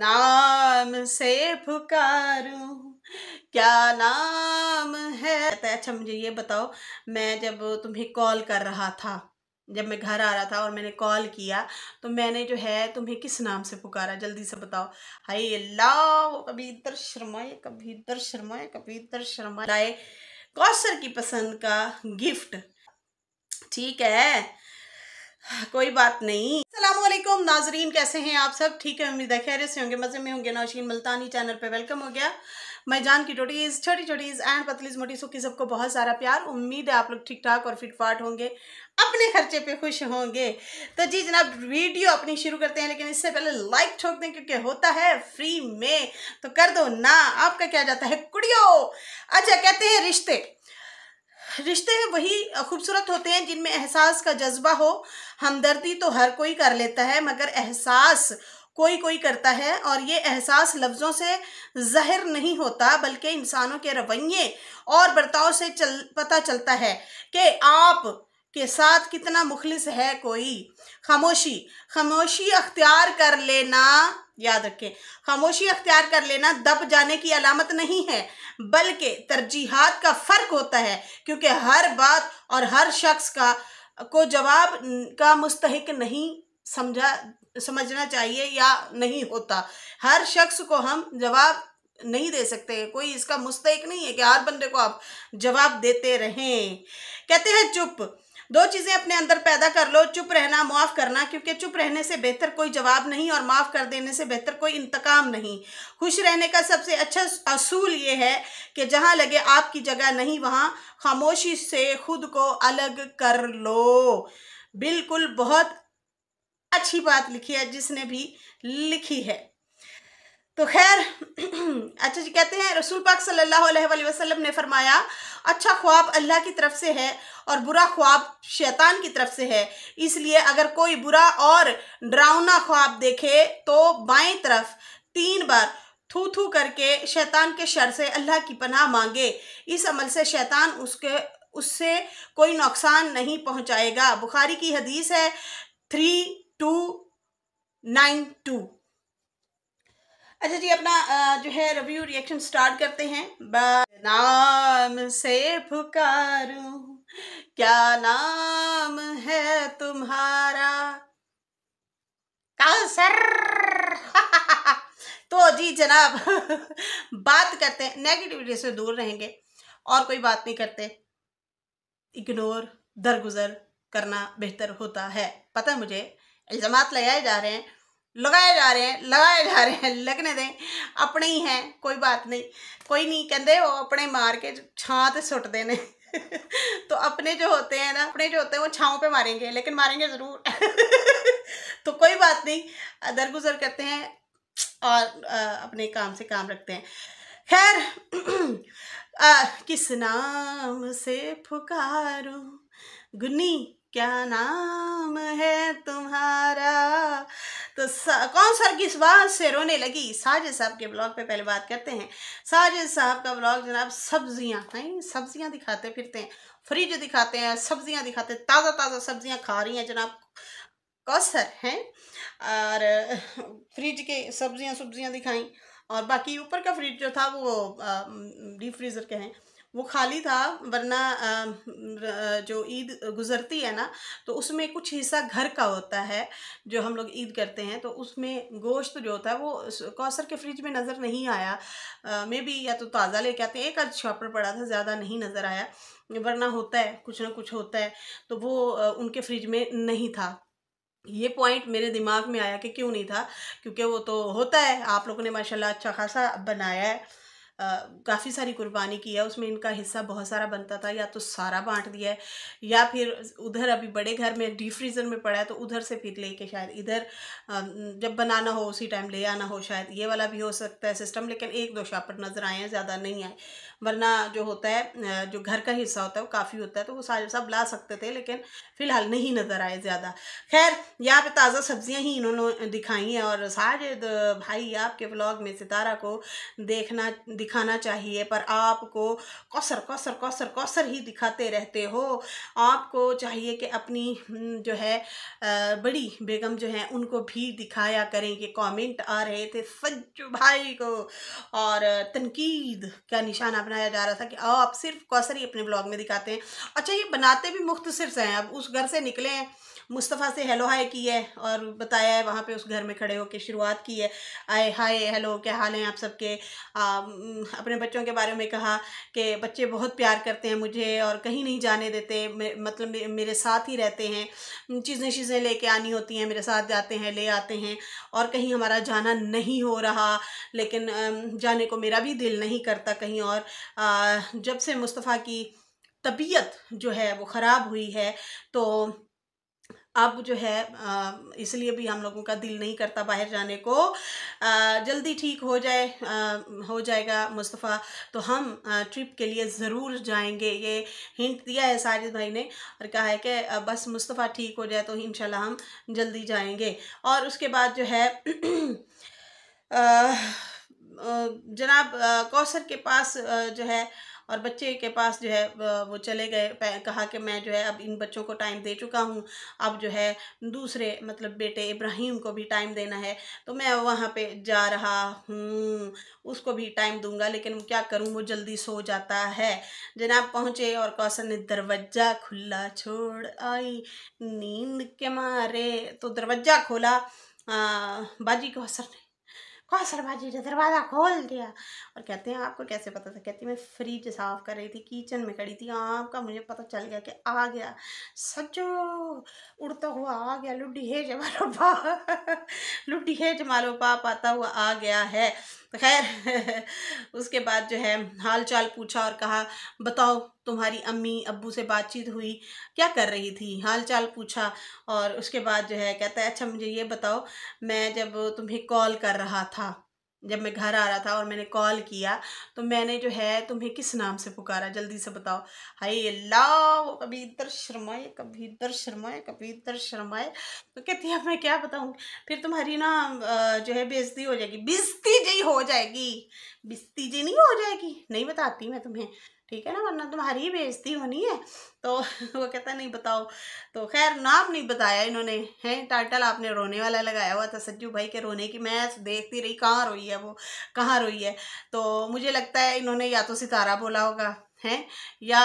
नाम से पुकारूं क्या नाम है अच्छा मुझे ये बताओ मैं जब तुम्हें कॉल कर रहा था जब मैं घर आ रहा था और मैंने कॉल किया तो मैंने जो है तुम्हें किस नाम से पुकारा जल्दी से बताओ हाय अल्लाह कभी इधर शर्माए कभी इधर शर्माए कभी इधर शर्माए कौशर की पसंद का गिफ्ट ठीक है कोई बात नहीं सलामकुम नाजरीन कैसे हैं आप सब ठीक है उम्मीद है खैर से होंगे मज़े में होंगे नौशीन मुल्तानी चैनल पे वेलकम हो गया मैं जान की टोटीज़ छोटी छोटीज़ एंड पतलीज मोटी सुखी सबको बहुत सारा प्यार उम्मीद है आप लोग ठीक ठाक और फिटफाट होंगे अपने खर्चे पे खुश होंगे तो जी जनाब वीडियो अपनी शुरू करते हैं लेकिन इससे पहले लाइक ठोक दें क्योंकि होता है फ्री में तो कर दो ना आपका क्या जाता है कुड़ियो अच्छा कहते हैं रिश्ते रिश्ते वही खूबसूरत होते हैं जिनमें एहसास का जज्बा हो हमदर्दी तो हर कोई कर लेता है मगर एहसास कोई कोई करता है और ये एहसास लफ्ज़ों से ज़हर नहीं होता बल्कि इंसानों के रवैये और बर्ताव से चल पता चलता है कि आप के साथ कितना मुखलिस है कोई खामोशी खामोशी अख्तियार कर लेना याद रखें खामोशी अख्तियार कर लेना दब जाने की अलामत नहीं है बल्कि तरजीहात का फ़र्क होता है क्योंकि हर बात और हर शख्स का को जवाब का मुस्तक नहीं समझा समझना चाहिए या नहीं होता हर शख्स को हम जवाब नहीं दे सकते कोई इसका मुस्तक नहीं है कि हर बंदे को आप जवाब देते रहें कहते हैं चुप दो चीज़ें अपने अंदर पैदा कर लो चुप रहना माफ़ करना क्योंकि चुप रहने से बेहतर कोई जवाब नहीं और माफ़ कर देने से बेहतर कोई इंतकाम नहीं खुश रहने का सबसे अच्छा असूल ये है कि जहाँ लगे आपकी जगह नहीं वहाँ खामोशी से खुद को अलग कर लो बिल्कुल बहुत अच्छी बात लिखी है जिसने भी लिखी है तो खैर अच्छा जी कहते हैं रसूल पाक सल्लल्लाहु अलैहि वसल्लम ने फरमाया अच्छा ख्वाब अल्लाह की तरफ से है और बुरा ख्वाब शैतान की तरफ से है इसलिए अगर कोई बुरा और डरावना ख्वाब देखे तो बाएं तरफ तीन बार थू थू करके शैतान के शर से अल्लाह की पनाह मांगे इस अमल से शैतान उसके उससे कोई नुकसान नहीं पहुँचाएगा बुखारी की हदीस है थ्री टू नाइन टू अच्छा जी अपना जो है रिव्यू रिएक्शन स्टार्ट करते हैं नाम से पुकारू क्या नाम है तुम्हारा कासर तो जी जनाब बात करते हैं नेगेटिविटी से दूर रहेंगे और कोई बात नहीं करते इग्नोर दरगुजर करना बेहतर होता है पता है मुझे इल्ज़ाम लगाए जा रहे हैं लगाए जा रहे हैं लगाए जा रहे हैं लगने दें अपने ही हैं कोई बात नहीं कोई नहीं कहते वो अपने मार के ਛਾਂ सुट देने तो अपने जो होते हैं ना अपने जो होते हैं वो छाँव पे मारेंगे लेकिन मारेंगे ज़रूर तो कोई बात नहीं दरगुजर करते हैं और अपने काम से काम रखते हैं खैर किस नाम से पुकारूं गुनी क्या नाम है तो कौन सर किस बात से रोने लगी साजिद साहब के ब्लॉग पे पहले बात करते हैं साजिद साहब का ब्लॉग जनाब सब्जियां हैं सब्जियां दिखाते फिरते हैं फ्रिज दिखाते हैं सब्जियां दिखाते हैं ताज़ा ताज़ा सब्जियां खा रही हैं जनाब कौसर हैं और फ्रिज के सब्जियां सब्जियां दिखाई और बाकी ऊपर का फ्रिज जो था वो डीप फ्रीज़र के हैं वो खाली था वरना जो ईद गुज़रती है ना तो उसमें कुछ हिस्सा घर का होता है जो हम लोग ईद करते हैं तो उसमें गोश्त जो होता है वो कौसर के फ्रिज में नज़र नहीं आया मे भी या तो ताज़ा लेके आते हैं एक आध शॉपर पड़ा था ज़्यादा नहीं नज़र आया वरना होता है कुछ ना कुछ होता है तो वो उनके फ्रिज में नहीं था ये पॉइंट मेरे दिमाग में आया कि क्यों नहीं था क्योंकि वो तो होता है आप लोगों ने माशाल्लाह अच्छा खासा बनाया है काफ़ी सारी कुर्बानी की है उसमें इनका हिस्सा बहुत सारा बनता था या तो सारा बांट दिया है या फिर उधर अभी बड़े घर में डीप फ्रीज़र में पड़ा है तो उधर से फिर लेके शायद इधर जब बनाना हो उसी टाइम ले आना हो शायद ये वाला भी हो सकता है सिस्टम लेकिन एक दो शापर नज़र आए हैं ज़्यादा नहीं आए वरना जो होता है जो घर का हिस्सा होता है वो काफ़ी होता है तो वो सारे सब ला सकते थे लेकिन फ़िलहाल नहीं नज़र आए ज़्यादा खैर यहाँ पे ताज़ा सब्जियाँ ही इन्होंने दिखाई हैं और साजिद भाई आपके ब्लॉग में सितारा को देखना दिखाना चाहिए पर आपको कौसर कौसर कौसर कौसर ही दिखाते रहते हो आपको चाहिए कि अपनी हम्म, जो है बड़ी बेगम जो है उनको भी दिखाया करें कि कमेंट आ रहे थे सज्जू भाई को और तनकीद का निशाना बनाया जा रहा था कि आओ आप सिर्फ कौसरी अपने ब्लॉग में दिखाते हैं अच्छा ये बनाते भी मुख्तसर से हैं अब उस घर से निकले हैं मुस्तफ़ा से हेलो हाय की है और बताया है वहाँ पे उस घर में खड़े होकर शुरुआत की है आए हाय हेलो क्या हाल हैं आप सबके अपने बच्चों के बारे में कहा कि बच्चे बहुत प्यार करते हैं मुझे और कहीं नहीं जाने देते मतलब मेरे साथ ही रहते हैं चीज़ें चीज़ें लेके आनी होती हैं मेरे साथ जाते हैं ले आते हैं और कहीं हमारा जाना नहीं हो रहा लेकिन जाने को मेरा भी दिल नहीं करता कहीं और जब से मुस्तफ़ा की तबीयत जो है वो ख़राब हुई है तो अब जो है इसलिए भी हम लोगों का दिल नहीं करता बाहर जाने को जल्दी ठीक हो जाए हो जाएगा मुस्तफ़ा तो हम ट्रिप के लिए ज़रूर जाएंगे ये हिंट दिया है साजिद भाई ने और कहा है कि बस मुस्तफ़ा ठीक हो जाए तो इन हम जल्दी जाएंगे और उसके बाद जो है जनाब कौसर के पास जो है और बच्चे के पास जो है वो चले गए कहा कि मैं जो है अब इन बच्चों को टाइम दे चुका हूँ अब जो है दूसरे मतलब बेटे इब्राहिम को भी टाइम देना है तो मैं वहाँ पे जा रहा हूँ उसको भी टाइम दूंगा लेकिन क्या करूँ वो जल्दी सो जाता है जनाब पहुँचे और कौशल ने दरवाज़ा खुला छोड़ आई नींद के मारे तो दरवाज़ा खोला आ, बाजी कौशल ने कौन सरवाजी ने दरवाज़ा खोल दिया और कहते हैं आपको कैसे पता था कहती मैं फ्रिज साफ़ कर रही थी किचन में खड़ी थी आपका मुझे पता चल गया कि आ गया सचो उड़ता हुआ आ गया लुड्डी है जमालो पा लुड्डी है जमालो पाप आता हुआ आ गया है तो खैर उसके बाद जो है हाल चाल पूछा और कहा बताओ तुम्हारी अम्मी अब्बू से बातचीत हुई क्या कर रही थी हाल चाल पूछा और उसके बाद जो है कहता है अच्छा मुझे ये बताओ मैं जब तुम्हें कॉल कर रहा था जब मैं घर आ रहा था और मैंने कॉल किया तो मैंने जो है तुम्हें किस नाम से पुकारा जल्दी से बताओ हाय अल्लाह कभी इधर शर्माए कभी इधर शर्माए कभी इधर शर्माए तो कहती है मैं क्या बताऊँगी फिर तुम्हारी ना जो है बेजती हो जाएगी बिस्ती जी हो जाएगी बिस्ती जी नहीं हो जाएगी नहीं बताती मैं तुम्हें ठीक है ना वरना तुम्हारी ही बेइज्जती होनी है तो वो कहता नहीं बताओ तो खैर नाम नहीं बताया इन्होंने हैं टाइटल आपने रोने वाला लगाया हुआ था सज्जू भाई के रोने की मैं देखती रही कहाँ रोई है वो कहाँ रोई है तो मुझे लगता है इन्होंने या तो सितारा बोला होगा हैं या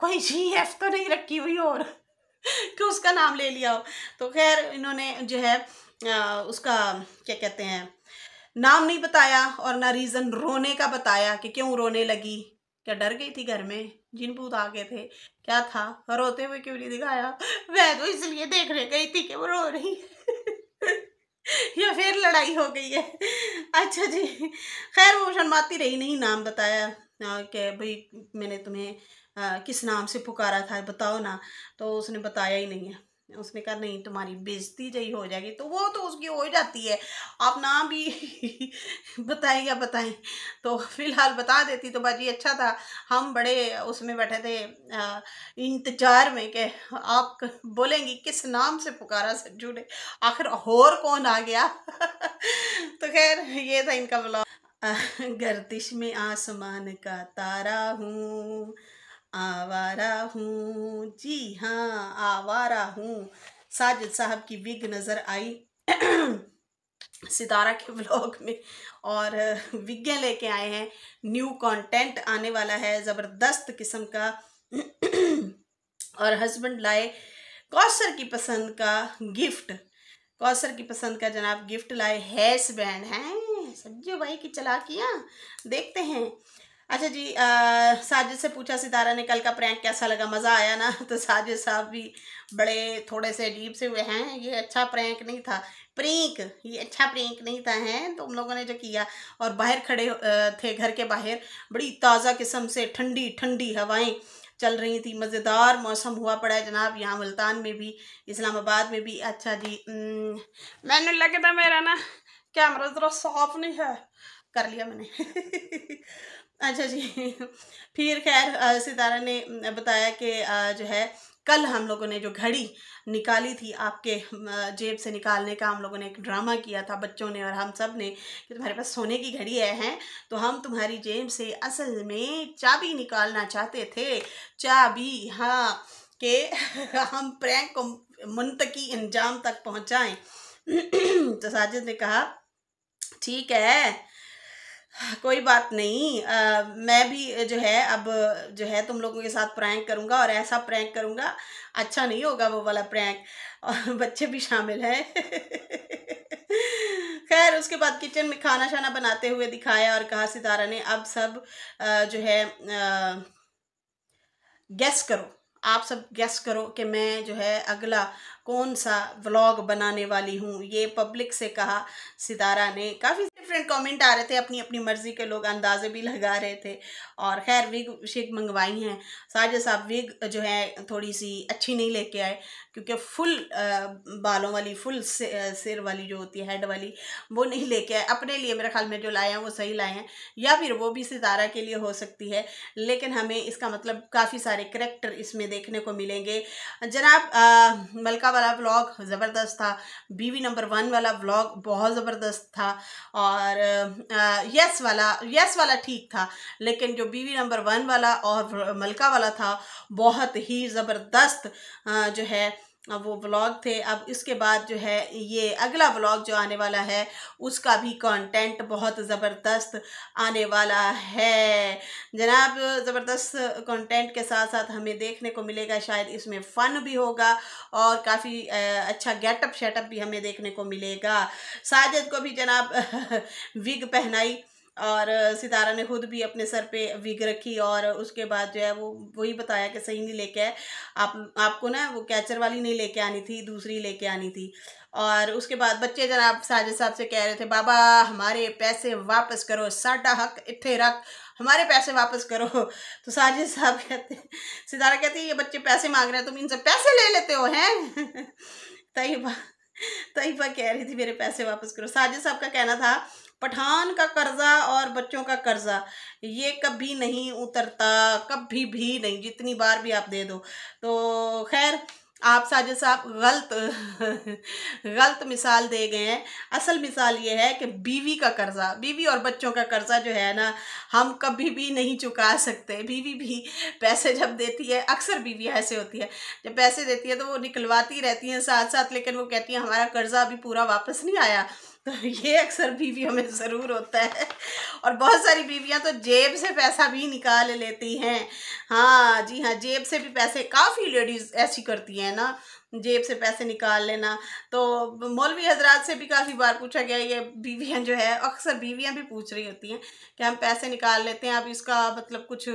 कोई जी एफ तो नहीं रखी हुई और कि उसका नाम ले लिया हो तो खैर इन्होंने जो है आ, उसका क्या कहते हैं नाम नहीं बताया और ना रीज़न रोने का बताया कि क्यों रोने लगी क्या डर गई थी घर में जिन भूत आ गए थे क्या था रोते हुए क्यों नहीं दिखाया मैं तो इसलिए देखने गई थी कि वो रो रही या फिर लड़ाई हो गई है अच्छा जी खैर वो शर्माती रही नहीं नाम बताया कि भाई मैंने तुम्हें आ, किस नाम से पुकारा था बताओ ना तो उसने बताया ही नहीं है उसने कहा नहीं तुम्हारी बेजती जही हो जाएगी तो वो तो उसकी हो ही जाती है आप ना भी बताएं या बताएं तो फिलहाल बता देती तो भाजी अच्छा था हम बड़े उसमें बैठे थे इंतजार में कि आप बोलेंगी किस नाम से पुकारा सज्जू ने आखिर और कौन आ गया तो खैर ये था इनका ब्लॉग गर्दिश में आसमान का तारा हूँ आवारा हूँ जी हाँ आवारा हूँ साजिद साहब की विग नज़र आई सितारा के ब्लॉग में और विज्ञा लेके आए हैं न्यू कंटेंट आने वाला है ज़बरदस्त किस्म का और हस्बैंड लाए कौसर की पसंद का गिफ्ट कौसर की पसंद का जनाब गिफ्ट लाए हैस बैंड हैं सब्जी भाई की चला किया देखते हैं अच्छा जी साजिद से पूछा सितारा ने कल का प्रैंक कैसा लगा मज़ा आया ना तो साजिद साहब भी बड़े थोड़े से अजीब से हुए हैं ये अच्छा प्रैंक नहीं था प्रिंक ये अच्छा प्रिंक नहीं था हैं तो उन लोगों ने जो किया और बाहर खड़े थे घर के बाहर बड़ी ताज़ा किस्म से ठंडी ठंडी हवाएं चल रही थी मज़ेदार मौसम हुआ पड़ा है जनाब यहाँ मुल्तान में भी इस्लामाबाद में भी अच्छा जी मैंने लगे था मेरा ना कैमरा ज़रा साफ नहीं है कर लिया मैंने अच्छा जी फिर खैर सितारा ने बताया कि जो है कल हम लोगों ने जो घड़ी निकाली थी आपके जेब से निकालने का हम लोगों ने एक ड्रामा किया था बच्चों ने और हम सब ने कि तुम्हारे पास सोने की घड़ी है हैं तो हम तुम्हारी जेब से असल में चाबी निकालना चाहते थे चाबी हाँ के हम प्रैंक को मुंतकी अंजाम तक पहुँचाएँ तो साजिद ने कहा ठीक है कोई बात नहीं आ, मैं भी जो है अब जो है तुम लोगों के साथ प्रैंक करूँगा और ऐसा प्रैंक करूँगा अच्छा नहीं होगा वो वाला प्रैंक और बच्चे भी शामिल हैं खैर उसके बाद किचन में खाना शाना बनाते हुए दिखाया और कहा सितारा ने अब सब आ, जो है गेस्ट गैस करो आप सब गैस करो कि मैं जो है अगला कौन सा व्लॉग बनाने वाली हूँ ये पब्लिक से कहा सितारा ने काफ़ी डिफरेंट कमेंट आ रहे थे अपनी अपनी मर्ज़ी के लोग अंदाजे भी लगा रहे थे और खैर विग शिग मंगवाई हैं साजे साहब विग जो है थोड़ी सी अच्छी नहीं लेके आए क्योंकि फुल बालों वाली फुल सिर वाली जो होती है हेड वाली वो नहीं लेके आए अपने लिए मेरे ख्याल में जो लाए हैं वो सही लाए हैं या फिर वो भी सितारा के लिए हो सकती है लेकिन हमें इसका मतलब काफ़ी सारे करेक्टर इसमें देखने को मिलेंगे जनाब मलका वाला व्लॉग ज़बरदस्त था बीवी नंबर वन वाला व्लॉग बहुत ज़बरदस्त था और यस वाला यस वाला ठीक था लेकिन जो बीवी नंबर वन वाला और मलका वाला था बहुत ही ज़बरदस्त जो है वो व्लॉग थे अब इसके बाद जो है ये अगला व्लॉग जो आने वाला है उसका भी कंटेंट बहुत ज़बरदस्त आने वाला है जनाब ज़बरदस्त कंटेंट के साथ साथ हमें देखने को मिलेगा शायद इसमें फ़न भी होगा और काफ़ी अच्छा गेटअप शेटअप भी हमें देखने को मिलेगा साजिद को भी जनाब विग पहनाई और सितारा ने खुद भी अपने सर पे विग रखी और उसके बाद जो है वो वही बताया कि सही नहीं लेके आए आप आपको ना वो कैचर वाली नहीं लेके आनी थी दूसरी लेके आनी थी और उसके बाद बच्चे जनाब साजिद साहब से कह रहे थे बाबा हमारे पैसे वापस करो साटा हक इतने रख हमारे पैसे वापस करो तो साजिद साहब कहते सितारा कहती है ये बच्चे पैसे मांग रहे हैं तुम इनसे पैसे ले लेते हो हैं तयबा तयफा कह रही थी मेरे पैसे वापस करो साजिद साहब का कहना था पठान का कर्जा और बच्चों का कर्जा ये कभी नहीं उतरता कभी भी नहीं जितनी बार भी आप दे दो तो खैर आप साजिद साहब गलत गलत मिसाल दे गए हैं असल मिसाल ये है कि बीवी का कर्ज़ा बीवी और बच्चों का कर्ज़ा जो है ना हम कभी भी नहीं चुका सकते बीवी भी पैसे जब देती है अक्सर बीवी ऐसे होती है जब पैसे देती है तो वो निकलवाती रहती हैं साथ साथ लेकिन वो कहती हैं हमारा कर्ज़ा अभी पूरा वापस नहीं आया तो ये अक्सर बीवियों में ज़रूर होता है और बहुत सारी बीवियां तो जेब से पैसा भी निकाल लेती हैं हाँ जी हाँ जेब से भी पैसे काफ़ी लेडीज़ ऐसी करती हैं ना जेब से पैसे निकाल लेना तो मौलवी हजरात से भी काफ़ी बार पूछा गया ये बीवियां जो है अक्सर बीवियां भी पूछ रही होती हैं कि हम पैसे निकाल लेते हैं अब इसका मतलब कुछ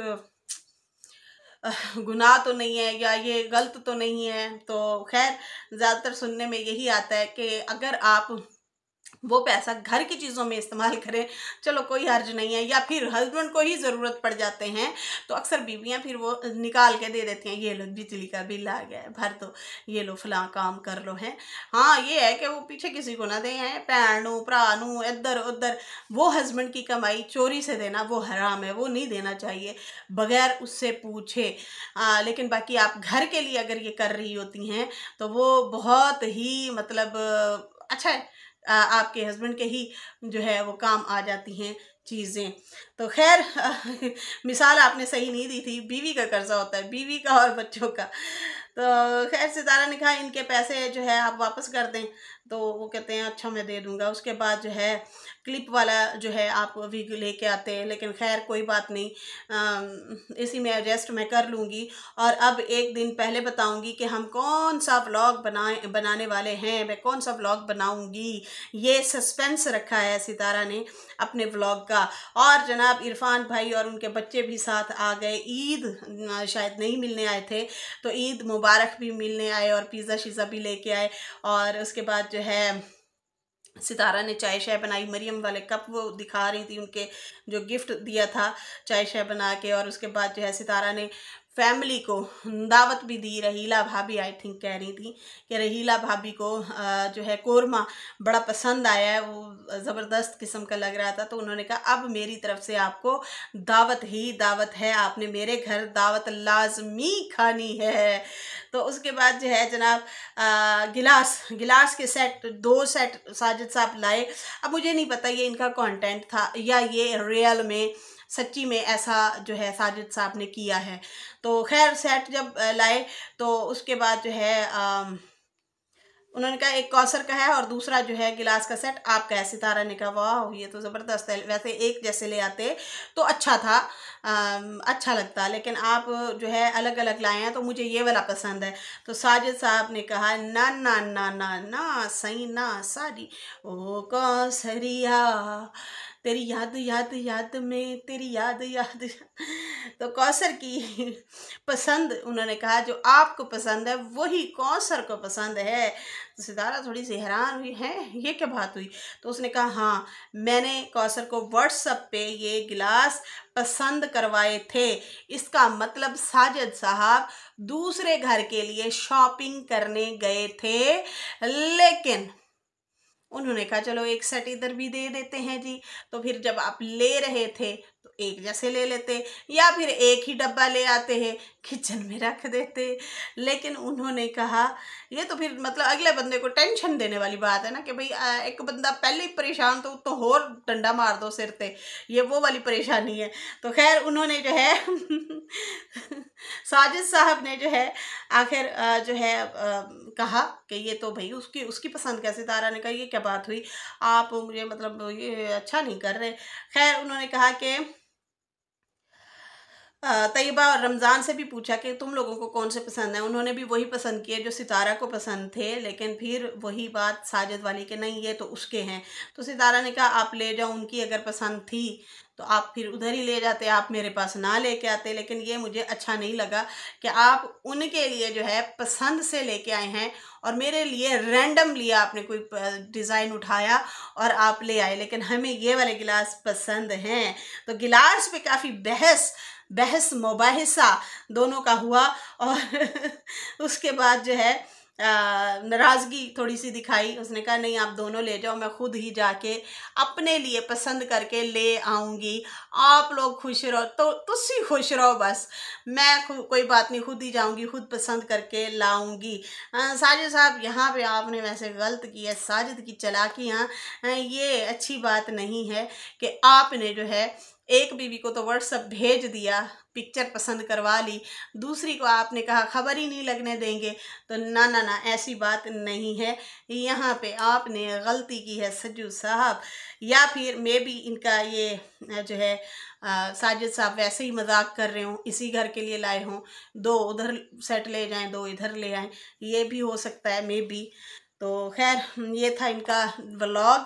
गुनाह तो नहीं है या ये गलत तो नहीं है तो खैर ज़्यादातर सुनने में यही आता है कि अगर आप वो पैसा घर की चीज़ों में इस्तेमाल करें चलो कोई हर्ज नहीं है या फिर हस्बैंड को ही ज़रूरत पड़ जाते हैं तो अक्सर बीवियां फिर वो निकाल के दे देती हैं ये लो बिजली का बिल आ गया है भर दो ये लो फला काम कर लो हैं हाँ ये है कि वो पीछे किसी को ना दें हैं भैनू भरानू इधर उधर वो हस्बैंड की कमाई चोरी से देना वो हराम है वो नहीं देना चाहिए बगैर उससे पूछे आ, लेकिन बाकी आप घर के लिए अगर ये कर रही होती हैं तो वो बहुत ही मतलब अच्छा है आपके हस्बैंड के ही जो है वो काम आ जाती हैं चीज़ें तो खैर मिसाल आपने सही नहीं दी थी बीवी का कर्जा होता है बीवी का और बच्चों का तो खैर सितारा ने कहा इनके पैसे जो है आप वापस कर दें तो वो कहते हैं अच्छा मैं दे दूंगा उसके बाद जो है क्लिप वाला जो है आप अभी लेके आते हैं लेकिन खैर कोई बात नहीं आ, इसी में एडजस्ट मैं कर लूँगी और अब एक दिन पहले बताऊँगी कि हम कौन सा ब्लॉग बनाए बनाने वाले हैं मैं कौन सा ब्लॉग बनाऊँगी ये सस्पेंस रखा है सितारा ने अपने ब्लॉग का और जना जनाब इरफान भाई और उनके बच्चे भी साथ आ गए ईद शायद नहीं मिलने आए थे तो ईद मुबारक भी मिलने आए और पिज़्ज़ा शीज़ा भी लेके आए और उसके बाद जो है सितारा ने चाय शाय बनाई मरियम वाले कप वो दिखा रही थी उनके जो गिफ्ट दिया था चाय शाय बना के और उसके बाद जो है सितारा ने फैमिली को दावत भी दी रहीला भाभी आई थिंक कह रही थी कि रहीला भाभी को जो है कोरमा बड़ा पसंद आया है वो ज़बरदस्त किस्म का लग रहा था तो उन्होंने कहा अब मेरी तरफ से आपको दावत ही दावत है आपने मेरे घर दावत लाजमी खानी है तो उसके बाद जो है जनाब गिलास गिलास के सेट दो सेट साजिद साहब लाए अब मुझे नहीं पता ये इनका कॉन्टेंट था या ये रियल में सच्ची में ऐसा जो है साजिद साहब ने किया है तो खैर सेट जब लाए तो उसके बाद जो है उन्होंने कहा एक कौसर का है और दूसरा जो है गिलास का सेट आपका है सितारा ने कहा वाह ये तो ज़बरदस्त है वैसे एक जैसे ले आते तो अच्छा था आ, अच्छा लगता लेकिन आप जो है अलग अलग लाए हैं तो मुझे ये वाला पसंद है तो साजिद साहब ने कहा ना ना ना ना ना सही ना सारी ओ कौसरिया तेरी याद याद याद में तेरी याद याद, याद। तो कौसर की पसंद उन्होंने कहा जो आपको पसंद है वही कौसर को पसंद है तो सितारा थोड़ी सी हैरान हुई है ये क्या बात हुई तो उसने कहा हाँ मैंने कौसर को व्हाट्सअप पे ये गिलास पसंद करवाए थे इसका मतलब साजिद साहब दूसरे घर के लिए शॉपिंग करने गए थे लेकिन उन्होंने कहा चलो एक सेट इधर भी दे देते हैं जी तो फिर जब आप ले रहे थे एक जैसे ले लेते या फिर एक ही डब्बा ले आते हैं किचन में रख देते लेकिन उन्होंने कहा ये तो फिर मतलब अगले बंदे को टेंशन देने वाली बात है ना कि भाई एक बंदा पहले ही परेशान तो तो और डंडा मार दो सिर ते ये वो वाली परेशानी है तो खैर उन्होंने जो है साजिद साहब ने जो है आखिर जो है कहा कि ये तो भाई उसकी उसकी पसंद कैसे तारा ने कहा ये क्या बात हुई आप मुझे मतलब ये अच्छा नहीं कर रहे खैर उन्होंने कहा कि तयबा और रमज़ान से भी पूछा कि तुम लोगों को कौन से पसंद हैं उन्होंने भी वही पसंद किए जो सितारा को पसंद थे लेकिन फिर वही बात साजिद वाली के नहीं ये तो उसके हैं तो सितारा ने कहा आप ले जाओ उनकी अगर पसंद थी तो आप फिर उधर ही ले जाते आप मेरे पास ना लेके आते लेकिन ये मुझे अच्छा नहीं लगा कि आप उनके लिए जो है पसंद से लेके आए हैं और मेरे लिए रैंडम लिया आपने कोई डिज़ाइन उठाया और आप ले आए लेकिन हमें ये वाले गिलास पसंद हैं तो गिलास पे काफ़ी बहस बहस मुबासा दोनों का हुआ और उसके बाद जो है नाराज़गी थोड़ी सी दिखाई उसने कहा नहीं आप दोनों ले जाओ मैं खुद ही जाके अपने लिए पसंद करके ले आऊँगी आप लोग खुश रहो तो तुसी खुश रहो बस मैं कोई बात नहीं खुद ही जाऊँगी खुद पसंद करके लाऊँगी साजिद साहब यहाँ पे आपने वैसे गलत किया साजिद की चलाकियाँ हाँ ये अच्छी बात नहीं है कि आपने जो है एक बीवी को तो व्हाट्सअप भेज दिया पिक्चर पसंद करवा ली दूसरी को आपने कहा खबर ही नहीं लगने देंगे तो ना ना ना ऐसी बात नहीं है यहाँ पे आपने गलती की है सज्जू साहब या फिर मे भी इनका ये जो है साजिद साहब वैसे ही मजाक कर रहे हों इसी घर के लिए लाए हों दो उधर सेट ले जाएं दो इधर ले आएँ ये भी हो सकता है मे बी तो खैर ये था इनका व्लॉग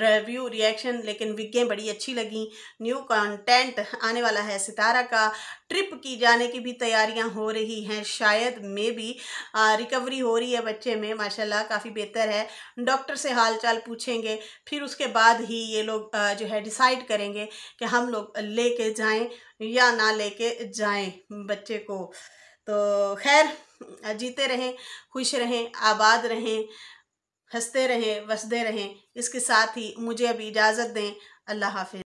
रिव्यू रिएक्शन लेकिन विज्ञें बड़ी अच्छी लगी न्यू कंटेंट आने वाला है सितारा का ट्रिप की जाने की भी तैयारियां हो रही हैं शायद में भी आ, रिकवरी हो रही है बच्चे में माशाल्लाह काफ़ी बेहतर है डॉक्टर से हालचाल पूछेंगे फिर उसके बाद ही ये लोग आ, जो है डिसाइड करेंगे कि हम लोग ले कर जाएँ या ना ले कर जाएँ बच्चे को तो खैर जीते रहें खुश रहें आबाद रहें हंसते रहें वसते रहें इसके साथ ही मुझे अभी इजाज़त दें अल्लाह हाफि